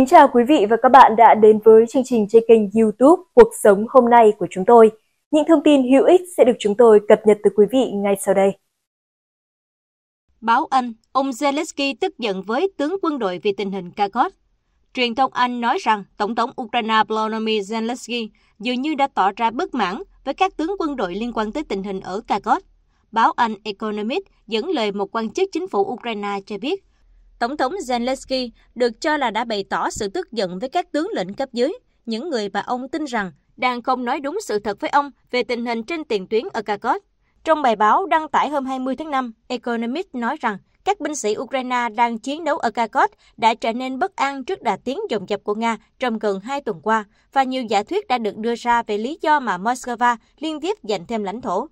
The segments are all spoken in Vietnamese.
Kính chào quý vị và các bạn đã đến với chương trình trên kênh youtube Cuộc Sống Hôm Nay của chúng tôi. Những thông tin hữu ích sẽ được chúng tôi cập nhật từ quý vị ngay sau đây. Báo Anh, ông Zelensky tức giận với tướng quân đội vì tình hình Kharkov. Truyền thông Anh nói rằng Tổng thống Ukraine Volodymyr Zelensky dường như đã tỏ ra bất mãn với các tướng quân đội liên quan tới tình hình ở Kharkov. Báo Anh Economist dẫn lời một quan chức chính phủ Ukraine cho biết Tổng thống Zelensky được cho là đã bày tỏ sự tức giận với các tướng lĩnh cấp dưới, những người mà ông tin rằng đang không nói đúng sự thật với ông về tình hình trên tiền tuyến ở Kharkov. Trong bài báo đăng tải hôm 20 tháng 5, Economist nói rằng các binh sĩ Ukraine đang chiến đấu ở Kharkov đã trở nên bất an trước đà tiến dồn dập của Nga trong gần hai tuần qua, và nhiều giả thuyết đã được đưa ra về lý do mà Moscow liên tiếp giành thêm lãnh thổ.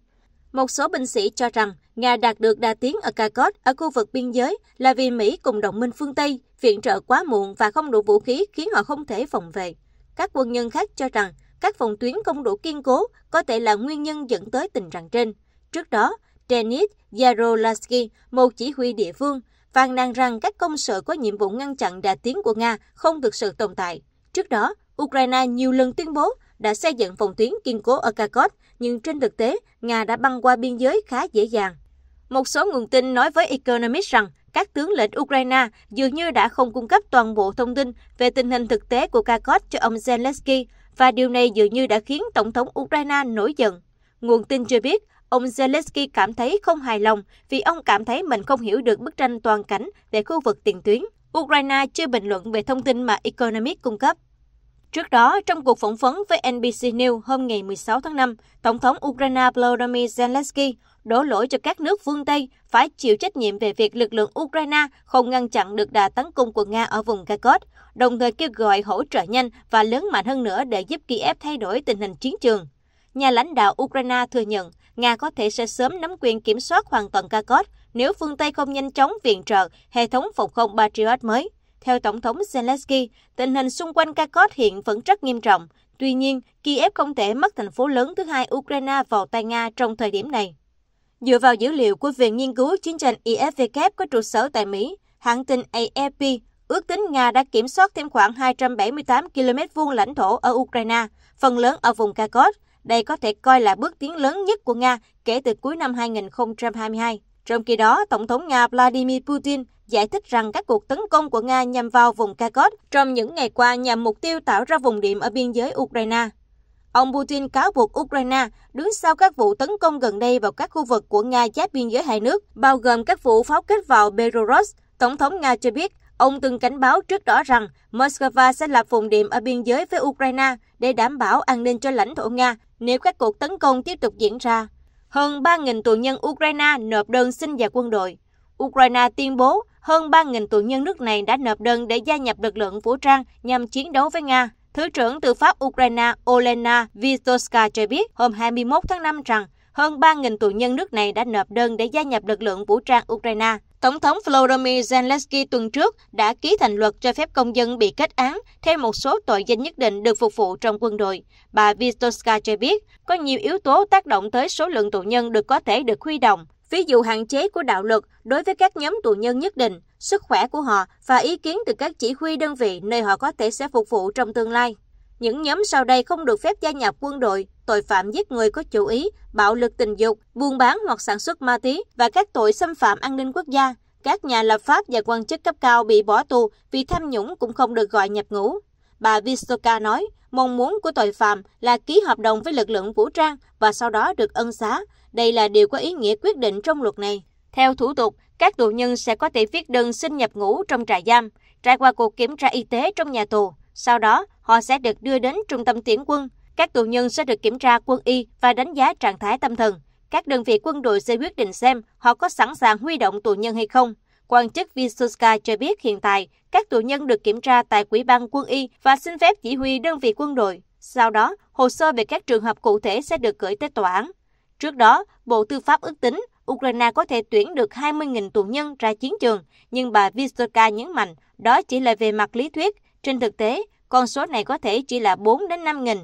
Một số binh sĩ cho rằng Nga đạt được đà tiến ở Kharkov ở khu vực biên giới là vì Mỹ cùng đồng minh phương Tây viện trợ quá muộn và không đủ vũ khí khiến họ không thể phòng vệ. Các quân nhân khác cho rằng các phòng tuyến không đủ kiên cố có thể là nguyên nhân dẫn tới tình trạng trên. Trước đó, Denis Yarolsky, một chỉ huy địa phương, phàn nàn rằng các công sự có nhiệm vụ ngăn chặn đà tiến của Nga không thực sự tồn tại. Trước đó, Ukraine nhiều lần tuyên bố đã xây dựng phòng tuyến kiên cố ở Kharkov, nhưng trên thực tế, Nga đã băng qua biên giới khá dễ dàng. Một số nguồn tin nói với Economist rằng các tướng lĩnh Ukraine dường như đã không cung cấp toàn bộ thông tin về tình hình thực tế của Kharkov cho ông Zelensky và điều này dường như đã khiến Tổng thống Ukraine nổi giận. Nguồn tin cho biết, ông Zelensky cảm thấy không hài lòng vì ông cảm thấy mình không hiểu được bức tranh toàn cảnh về khu vực tiền tuyến. Ukraine chưa bình luận về thông tin mà Economist cung cấp. Trước đó, trong cuộc phỏng vấn với NBC News hôm ngày 16 tháng 5, Tổng thống Ukraine Volodymyr Zelensky đổ lỗi cho các nước phương Tây phải chịu trách nhiệm về việc lực lượng Ukraine không ngăn chặn được đà tấn công của Nga ở vùng Kharkov, đồng thời kêu gọi hỗ trợ nhanh và lớn mạnh hơn nữa để giúp Kiev thay đổi tình hình chiến trường. Nhà lãnh đạo Ukraine thừa nhận Nga có thể sẽ sớm nắm quyền kiểm soát hoàn toàn Kharkov nếu phương Tây không nhanh chóng viện trợ hệ thống phòng không Patriot mới. Theo Tổng thống Zelensky, tình hình xung quanh Kharkov hiện vẫn rất nghiêm trọng. Tuy nhiên, Kiev không thể mất thành phố lớn thứ hai Ukraine vào tay Nga trong thời điểm này. Dựa vào dữ liệu của Viện Nghiên cứu Chiến tranh IFW có trụ sở tại Mỹ, hãng tin AFP ước tính Nga đã kiểm soát thêm khoảng 278 km vuông lãnh thổ ở Ukraine, phần lớn ở vùng Kharkov. Đây có thể coi là bước tiến lớn nhất của Nga kể từ cuối năm 2022. Trong khi đó, Tổng thống Nga Vladimir Putin giải thích rằng các cuộc tấn công của Nga nhằm vào vùng Kharkov trong những ngày qua nhằm mục tiêu tạo ra vùng điểm ở biên giới Ukraine. Ông Putin cáo buộc Ukraine đứng sau các vụ tấn công gần đây vào các khu vực của Nga giáp biên giới hai nước, bao gồm các vụ pháo kích vào Belarus. Tổng thống Nga cho biết ông từng cảnh báo trước đó rằng Moscow sẽ lập vùng điểm ở biên giới với Ukraine để đảm bảo an ninh cho lãnh thổ Nga nếu các cuộc tấn công tiếp tục diễn ra. Hơn 3.000 tù nhân Ukraine nộp đơn xin vào quân đội. Ukraine tuyên bố hơn 3.000 tù nhân nước này đã nộp đơn để gia nhập lực lượng vũ trang nhằm chiến đấu với Nga. Thứ trưởng Tư pháp Ukraine Olena Vitoska cho biết hôm 21 tháng 5 rằng hơn 3.000 tù nhân nước này đã nộp đơn để gia nhập lực lượng vũ trang Ukraine. Tổng thống Volodymyr Zelensky tuần trước đã ký thành luật cho phép công dân bị kết án theo một số tội danh nhất định được phục vụ trong quân đội. Bà Vitoska cho biết, có nhiều yếu tố tác động tới số lượng tù nhân được có thể được huy động. Ví dụ hạn chế của đạo luật đối với các nhóm tù nhân nhất định, sức khỏe của họ và ý kiến từ các chỉ huy đơn vị nơi họ có thể sẽ phục vụ trong tương lai. Những nhóm sau đây không được phép gia nhập quân đội, tội phạm giết người có chủ ý, bạo lực tình dục, buôn bán hoặc sản xuất ma túy và các tội xâm phạm an ninh quốc gia. Các nhà lập pháp và quan chức cấp cao bị bỏ tù vì tham nhũng cũng không được gọi nhập ngũ. Bà Vistoka nói, mong muốn của tội phạm là ký hợp đồng với lực lượng vũ trang và sau đó được ân xá đây là điều có ý nghĩa quyết định trong luật này. Theo thủ tục, các tù nhân sẽ có thể viết đơn xin nhập ngũ trong trại giam, trải qua cuộc kiểm tra y tế trong nhà tù. Sau đó, họ sẽ được đưa đến trung tâm tuyển quân. Các tù nhân sẽ được kiểm tra quân y và đánh giá trạng thái tâm thần. Các đơn vị quân đội sẽ quyết định xem họ có sẵn sàng huy động tù nhân hay không. Quan chức Visuska cho biết hiện tại, các tù nhân được kiểm tra tại Quỹ ban quân y và xin phép chỉ huy đơn vị quân đội. Sau đó, hồ sơ về các trường hợp cụ thể sẽ được gửi tới tòa án. Trước đó, Bộ Tư pháp ước tính Ukraine có thể tuyển được 20.000 tù nhân ra chiến trường, nhưng bà Vistoka nhấn mạnh đó chỉ là về mặt lý thuyết. Trên thực tế, con số này có thể chỉ là 4 đến 5 nghìn.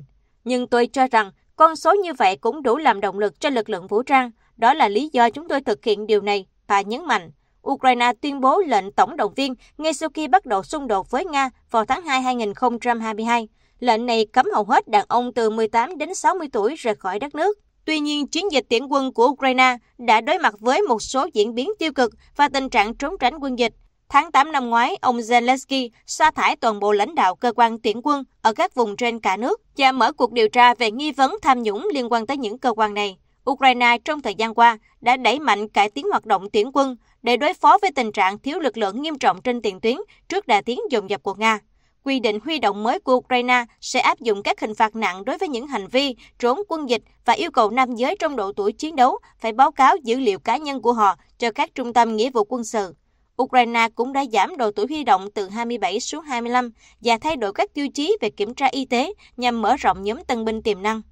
Nhưng tôi cho rằng con số như vậy cũng đủ làm động lực cho lực lượng vũ trang. Đó là lý do chúng tôi thực hiện điều này, bà nhấn mạnh. Ukraine tuyên bố lệnh tổng động viên ngay sau khi bắt đầu xung đột với Nga vào tháng 2 2022. Lệnh này cấm hầu hết đàn ông từ 18 đến 60 tuổi rời khỏi đất nước. Tuy nhiên, chiến dịch tuyển quân của Ukraine đã đối mặt với một số diễn biến tiêu cực và tình trạng trốn tránh quân dịch. Tháng 8 năm ngoái, ông Zelensky sa thải toàn bộ lãnh đạo cơ quan tuyển quân ở các vùng trên cả nước và mở cuộc điều tra về nghi vấn tham nhũng liên quan tới những cơ quan này. Ukraine trong thời gian qua đã đẩy mạnh cải tiến hoạt động tuyển quân để đối phó với tình trạng thiếu lực lượng nghiêm trọng trên tiền tuyến trước đà tiến dồn dập của Nga quy định huy động mới của Ukraine sẽ áp dụng các hình phạt nặng đối với những hành vi trốn quân dịch và yêu cầu nam giới trong độ tuổi chiến đấu phải báo cáo dữ liệu cá nhân của họ cho các trung tâm nghĩa vụ quân sự. Ukraine cũng đã giảm độ tuổi huy động từ 27 xuống 25 và thay đổi các tiêu chí về kiểm tra y tế nhằm mở rộng nhóm tân binh tiềm năng.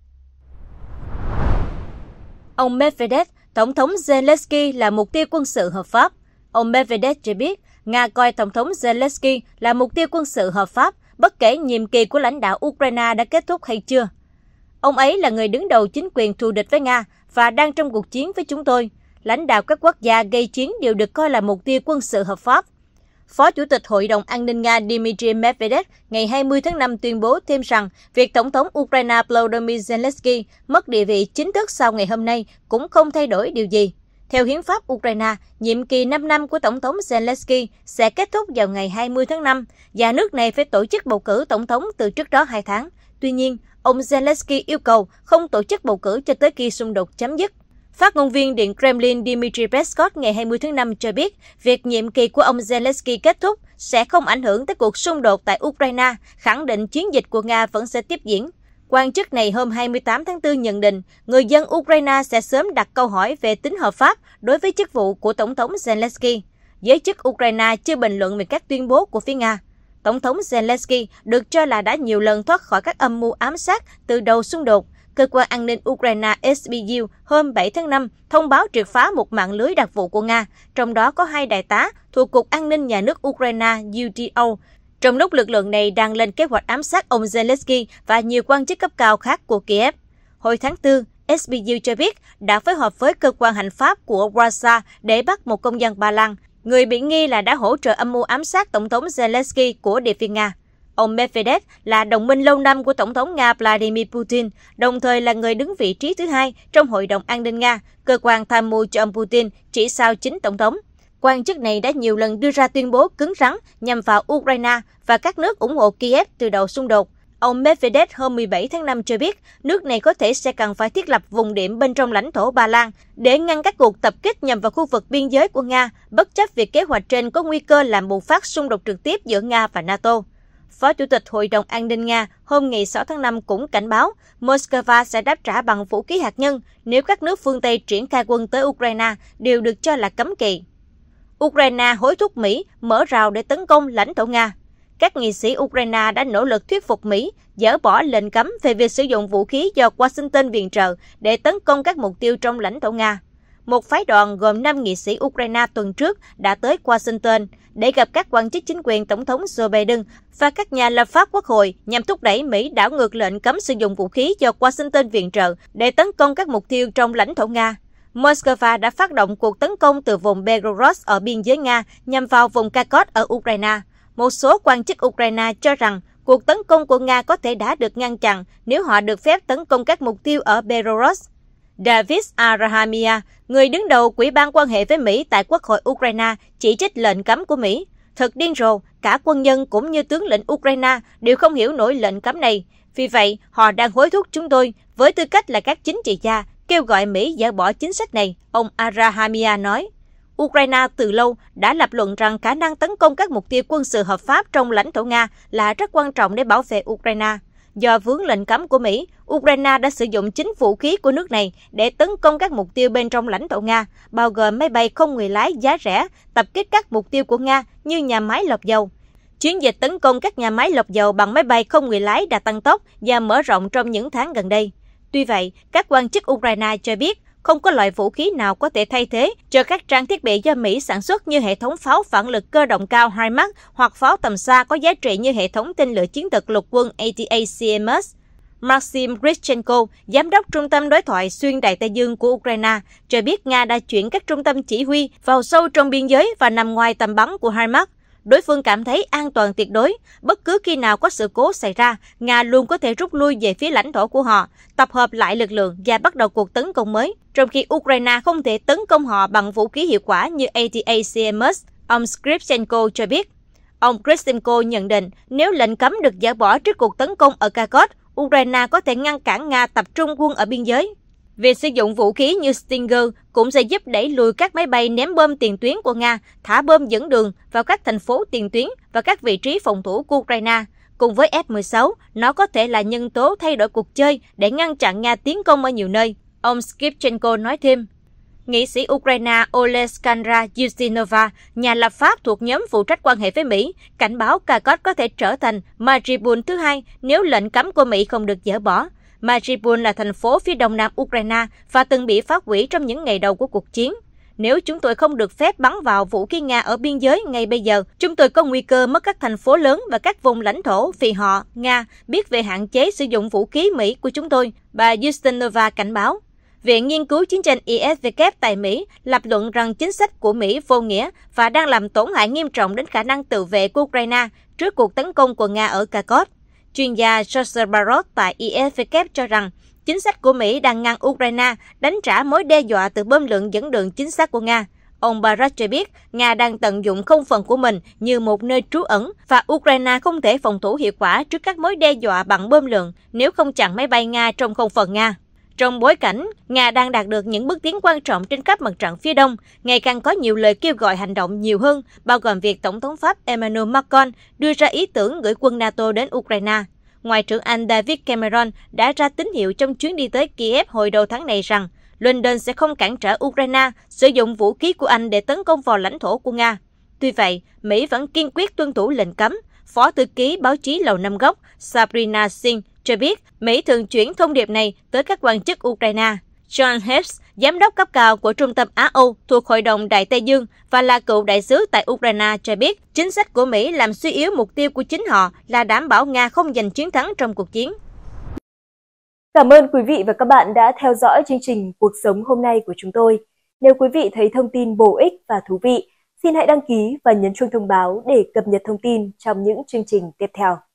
Ông Medvedev, Tổng thống Zelensky là mục tiêu quân sự hợp pháp. Ông Medvedev cho biết Nga coi Tổng thống Zelensky là mục tiêu quân sự hợp pháp, bất kể nhiệm kỳ của lãnh đạo Ukraine đã kết thúc hay chưa. Ông ấy là người đứng đầu chính quyền thù địch với Nga và đang trong cuộc chiến với chúng tôi. Lãnh đạo các quốc gia gây chiến đều được coi là mục tiêu quân sự hợp pháp. Phó Chủ tịch Hội đồng An ninh Nga Dmitry Medvedev ngày 20 tháng 5 tuyên bố thêm rằng việc Tổng thống Ukraine Volodymyr Zelensky mất địa vị chính thức sau ngày hôm nay cũng không thay đổi điều gì. Theo hiến pháp Ukraine, nhiệm kỳ 5 năm của Tổng thống Zelensky sẽ kết thúc vào ngày 20 tháng 5 và nước này phải tổ chức bầu cử tổng thống từ trước đó 2 tháng. Tuy nhiên, ông Zelensky yêu cầu không tổ chức bầu cử cho tới khi xung đột chấm dứt. Phát ngôn viên Điện Kremlin Dmitry Peskov ngày 20 tháng 5 cho biết, việc nhiệm kỳ của ông Zelensky kết thúc sẽ không ảnh hưởng tới cuộc xung đột tại Ukraine, khẳng định chiến dịch của Nga vẫn sẽ tiếp diễn. Quan chức này hôm 28 tháng 4 nhận định người dân Ukraine sẽ sớm đặt câu hỏi về tính hợp pháp đối với chức vụ của Tổng thống Zelensky. Giới chức Ukraine chưa bình luận về các tuyên bố của phía Nga. Tổng thống Zelensky được cho là đã nhiều lần thoát khỏi các âm mưu ám sát từ đầu xung đột. Cơ quan an ninh Ukraine SBU hôm 7 tháng 5 thông báo triệt phá một mạng lưới đặc vụ của Nga, trong đó có hai đại tá thuộc Cục An ninh Nhà nước Ukraine UTO trong lúc lực lượng này đang lên kế hoạch ám sát ông Zelensky và nhiều quan chức cấp cao khác của Kiev. Hồi tháng 4, SBU cho biết đã phối hợp với cơ quan hành pháp của Warsaw để bắt một công dân Ba Lan, người bị nghi là đã hỗ trợ âm mưu ám sát Tổng thống Zelensky của địa viên Nga. Ông Medvedev là đồng minh lâu năm của Tổng thống Nga Vladimir Putin, đồng thời là người đứng vị trí thứ hai trong Hội đồng An ninh Nga, cơ quan tham mưu cho ông Putin chỉ sau chính Tổng thống. Quan chức này đã nhiều lần đưa ra tuyên bố cứng rắn nhằm vào Ukraine và các nước ủng hộ Kiev từ đầu xung đột. Ông Medvedev hôm 17 tháng 5 cho biết nước này có thể sẽ cần phải thiết lập vùng điểm bên trong lãnh thổ Ba Lan để ngăn các cuộc tập kích nhằm vào khu vực biên giới của Nga, bất chấp việc kế hoạch trên có nguy cơ làm bùng phát xung đột trực tiếp giữa Nga và NATO. Phó Chủ tịch Hội đồng An ninh Nga hôm ngày 6 tháng 5 cũng cảnh báo Moscow sẽ đáp trả bằng vũ khí hạt nhân nếu các nước phương Tây triển khai quân tới Ukraine, đều được cho là cấm kỵ. Ukraine hối thúc Mỹ mở rào để tấn công lãnh thổ Nga. Các nghị sĩ Ukraine đã nỗ lực thuyết phục Mỹ dỡ bỏ lệnh cấm về việc sử dụng vũ khí do Washington viện trợ để tấn công các mục tiêu trong lãnh thổ Nga. Một phái đoàn gồm 5 nghị sĩ Ukraine tuần trước đã tới Washington để gặp các quan chức chính quyền Tổng thống Joe Biden và các nhà lập pháp quốc hội nhằm thúc đẩy Mỹ đảo ngược lệnh cấm sử dụng vũ khí do Washington viện trợ để tấn công các mục tiêu trong lãnh thổ Nga. Moscow đã phát động cuộc tấn công từ vùng Belgorod ở biên giới Nga nhằm vào vùng Kharkov ở Ukraine. Một số quan chức Ukraine cho rằng cuộc tấn công của Nga có thể đã được ngăn chặn nếu họ được phép tấn công các mục tiêu ở Belarus. David Arahamia, người đứng đầu Quỹ ban quan hệ với Mỹ tại Quốc hội Ukraine, chỉ trích lệnh cấm của Mỹ. Thật điên rồ, cả quân nhân cũng như tướng lĩnh Ukraine đều không hiểu nổi lệnh cấm này. Vì vậy, họ đang hối thúc chúng tôi, với tư cách là các chính trị gia, kêu gọi Mỹ dỡ bỏ chính sách này, ông Arahamia nói. Ukraine từ lâu đã lập luận rằng khả năng tấn công các mục tiêu quân sự hợp pháp trong lãnh thổ Nga là rất quan trọng để bảo vệ Ukraine. Do vướng lệnh cấm của Mỹ, Ukraine đã sử dụng chính vũ khí của nước này để tấn công các mục tiêu bên trong lãnh thổ Nga, bao gồm máy bay không người lái giá rẻ, tập kích các mục tiêu của Nga như nhà máy lọc dầu. Chiến dịch tấn công các nhà máy lọc dầu bằng máy bay không người lái đã tăng tốc và mở rộng trong những tháng gần đây. Tuy vậy, các quan chức Ukraine cho biết không có loại vũ khí nào có thể thay thế cho các trang thiết bị do Mỹ sản xuất như hệ thống pháo phản lực cơ động cao HIMARS hoặc pháo tầm xa có giá trị như hệ thống tên lửa chiến thuật lục quân ATACMS. Maxim Grishchenko, giám đốc trung tâm đối thoại xuyên Đại Tây Dương của Ukraine, cho biết Nga đã chuyển các trung tâm chỉ huy vào sâu trong biên giới và nằm ngoài tầm bắn của HIMARS. Đối phương cảm thấy an toàn tuyệt đối, bất cứ khi nào có sự cố xảy ra, Nga luôn có thể rút lui về phía lãnh thổ của họ, tập hợp lại lực lượng và bắt đầu cuộc tấn công mới, trong khi Ukraine không thể tấn công họ bằng vũ khí hiệu quả như ATACMS, ông Skripchenko cho biết. Ông Krisimko nhận định nếu lệnh cấm được dỡ bỏ trước cuộc tấn công ở Kharkov, Ukraine có thể ngăn cản Nga tập trung quân ở biên giới. Việc sử dụng vũ khí như Stinger cũng sẽ giúp đẩy lùi các máy bay ném bom tiền tuyến của Nga, thả bom dẫn đường vào các thành phố tiền tuyến và các vị trí phòng thủ của Ukraine. Cùng với F-16, nó có thể là nhân tố thay đổi cuộc chơi để ngăn chặn Nga tiến công ở nhiều nơi. Ông Skipchenko nói thêm. Nghị sĩ Ukraine Oleskandra Yusinova, nhà lập pháp thuộc nhóm phụ trách quan hệ với Mỹ, cảnh báo Kharkov có thể trở thành Mariupol thứ hai nếu lệnh cấm của Mỹ không được dỡ bỏ. Mariupol là thành phố phía đông nam Ukraine và từng bị phá hủy trong những ngày đầu của cuộc chiến. Nếu chúng tôi không được phép bắn vào vũ khí Nga ở biên giới ngay bây giờ, chúng tôi có nguy cơ mất các thành phố lớn và các vùng lãnh thổ vì họ, Nga, biết về hạn chế sử dụng vũ khí Mỹ của chúng tôi, bà Justinova cảnh báo. Viện Nghiên cứu Chiến tranh ISW tại Mỹ lập luận rằng chính sách của Mỹ vô nghĩa và đang làm tổn hại nghiêm trọng đến khả năng tự vệ của Ukraine trước cuộc tấn công của Nga ở Kharkov. Chuyên gia George Barrot tại IFW cho rằng chính sách của Mỹ đang ngăn Ukraine đánh trả mối đe dọa từ bơm lượng dẫn đường chính xác của Nga. Ông Barat cho biết Nga đang tận dụng không phận của mình như một nơi trú ẩn và Ukraine không thể phòng thủ hiệu quả trước các mối đe dọa bằng bơm lượng nếu không chặn máy bay Nga trong không phận Nga. Trong bối cảnh, Nga đang đạt được những bước tiến quan trọng trên các mặt trận phía Đông, ngày càng có nhiều lời kêu gọi hành động nhiều hơn, bao gồm việc Tổng thống Pháp Emmanuel Macron đưa ra ý tưởng gửi quân NATO đến Ukraine. Ngoại trưởng Anh David Cameron đã ra tín hiệu trong chuyến đi tới Kiev hồi đầu tháng này rằng London sẽ không cản trở Ukraine sử dụng vũ khí của Anh để tấn công vào lãnh thổ của Nga. Tuy vậy, Mỹ vẫn kiên quyết tuân thủ lệnh cấm. Phó thư ký báo chí Lầu Năm Góc Sabrina Singh cho biết Mỹ thường chuyển thông điệp này tới các quan chức Ukraine. John Hess, giám đốc cấp cao của Trung tâm Á-Âu thuộc Hội đồng Đại Tây Dương và là cựu đại sứ tại Ukraine cho biết chính sách của Mỹ làm suy yếu mục tiêu của chính họ là đảm bảo Nga không giành chiến thắng trong cuộc chiến. Cảm ơn quý vị và các bạn đã theo dõi chương trình Cuộc sống hôm nay của chúng tôi. Nếu quý vị thấy thông tin bổ ích và thú vị, xin hãy đăng ký và nhấn chuông thông báo để cập nhật thông tin trong những chương trình tiếp theo.